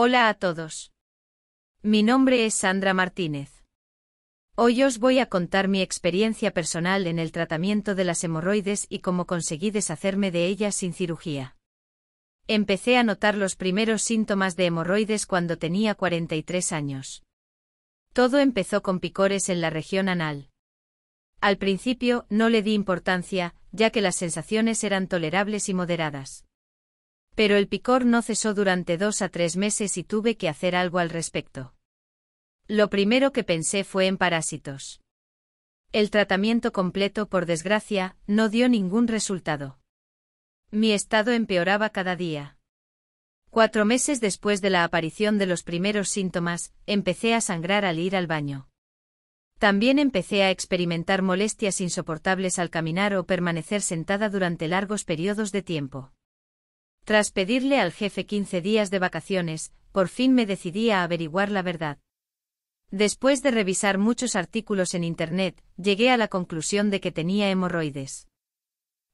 Hola a todos. Mi nombre es Sandra Martínez. Hoy os voy a contar mi experiencia personal en el tratamiento de las hemorroides y cómo conseguí deshacerme de ellas sin cirugía. Empecé a notar los primeros síntomas de hemorroides cuando tenía 43 años. Todo empezó con picores en la región anal. Al principio no le di importancia, ya que las sensaciones eran tolerables y moderadas. Pero el picor no cesó durante dos a tres meses y tuve que hacer algo al respecto. Lo primero que pensé fue en parásitos. El tratamiento completo, por desgracia, no dio ningún resultado. Mi estado empeoraba cada día. Cuatro meses después de la aparición de los primeros síntomas, empecé a sangrar al ir al baño. También empecé a experimentar molestias insoportables al caminar o permanecer sentada durante largos periodos de tiempo. Tras pedirle al jefe 15 días de vacaciones, por fin me decidí a averiguar la verdad. Después de revisar muchos artículos en Internet, llegué a la conclusión de que tenía hemorroides.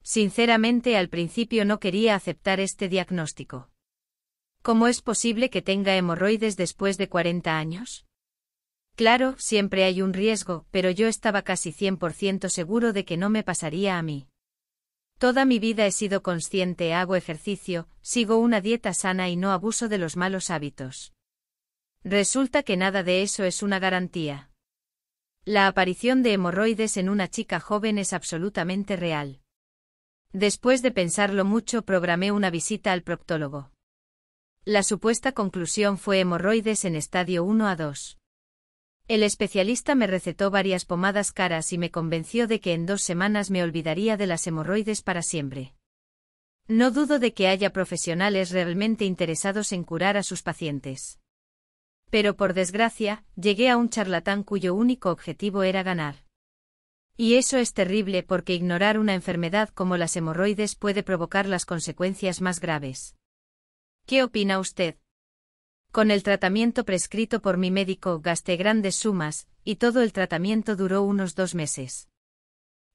Sinceramente al principio no quería aceptar este diagnóstico. ¿Cómo es posible que tenga hemorroides después de 40 años? Claro, siempre hay un riesgo, pero yo estaba casi 100% seguro de que no me pasaría a mí. Toda mi vida he sido consciente, hago ejercicio, sigo una dieta sana y no abuso de los malos hábitos. Resulta que nada de eso es una garantía. La aparición de hemorroides en una chica joven es absolutamente real. Después de pensarlo mucho programé una visita al proctólogo. La supuesta conclusión fue hemorroides en estadio 1 a 2. El especialista me recetó varias pomadas caras y me convenció de que en dos semanas me olvidaría de las hemorroides para siempre. No dudo de que haya profesionales realmente interesados en curar a sus pacientes. Pero por desgracia, llegué a un charlatán cuyo único objetivo era ganar. Y eso es terrible porque ignorar una enfermedad como las hemorroides puede provocar las consecuencias más graves. ¿Qué opina usted? Con el tratamiento prescrito por mi médico gasté grandes sumas, y todo el tratamiento duró unos dos meses.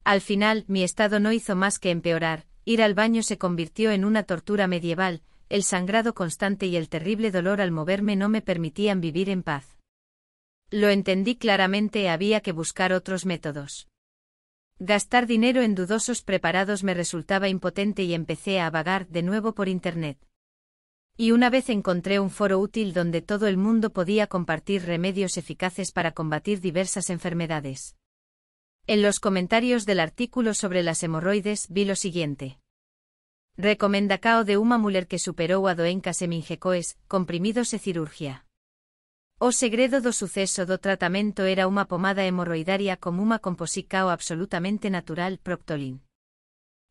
Al final, mi estado no hizo más que empeorar, ir al baño se convirtió en una tortura medieval, el sangrado constante y el terrible dolor al moverme no me permitían vivir en paz. Lo entendí claramente, había que buscar otros métodos. Gastar dinero en dudosos preparados me resultaba impotente y empecé a vagar de nuevo por Internet. Y una vez encontré un foro útil donde todo el mundo podía compartir remedios eficaces para combatir diversas enfermedades. En los comentarios del artículo sobre las hemorroides vi lo siguiente. Recomenda cao de uma muller que superó a doenca semingecoes, comprimidos e cirurgia. O segredo do suceso do tratamento era una pomada hemorroidaria como uma composicao absolutamente natural Proctolin.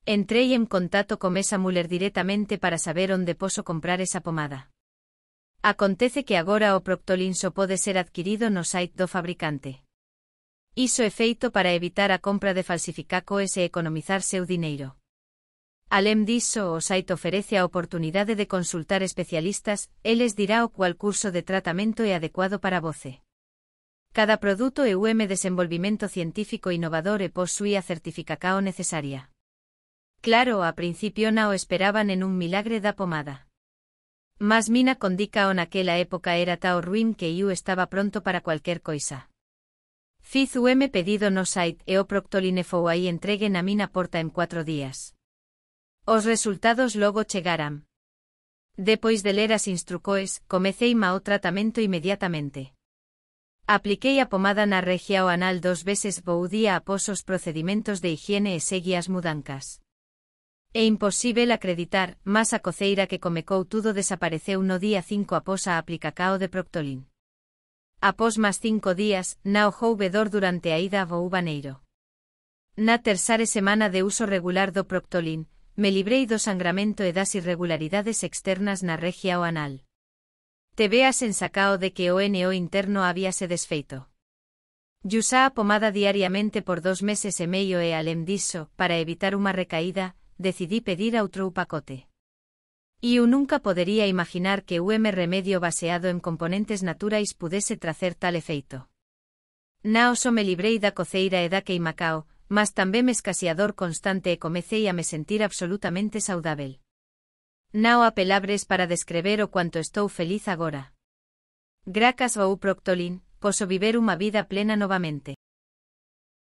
Entrei en contato con esa muller directamente para saber onde poso comprar esa pomada. Acontece que agora o Proctolín só pode ser adquirido no site do fabricante. Iso é feito para evitar a compra de falsificacoes e economizar seu dineiro. Além diso, o site oferece a oportunidade de consultar especialistas, eles dirá o cual curso de tratamento é adecuado para voce. Cada produto é UM desenvolvimento científico innovador e posui a certificacao necesaria. Claro, a principio nao esperaban en un milagre da pomada. Mas mina condica que la época era tao ruin que iu estaba pronto para cualquier coisa. Fiz ueme pedido no Sait e o Proctoline aí entreguen a mina porta en cuatro días. Os resultados luego chegaram. Depois de leer as instrucoes, comecei mao tratamento inmediatamente. Apliqué a pomada na regia o anal dos veces boudía a após os procedimentos de higiene e segui mudancas. É imposible acreditar, mas a coceira que comecou tudo desapareceu no día 5 após a aplicacao de Proctolin. Após máis cinco días, nao joubedor durante a ida ao Baneiro. Na terceira semana de uso regular do Proctolin, me librei do sangramento e das irregularidades externas na regia o anal. Te veas en sacao de que o NO interno había se desfeito. Yusá a pomada diariamente por dos meses e meio e além disso, para evitar unha recaída, decidí pedir otro pacote. yo nunca podría imaginar que un remedio baseado en componentes naturais pudiese tracer tal efecto. Nao só me librei da coceira e y Macao, mas también me escaseador constante e comecei a me sentir absolutamente saudável. Nao a pelabres para descrever o cuanto estou feliz agora. Gracas ao Proctolin, poso viver una vida plena nuevamente.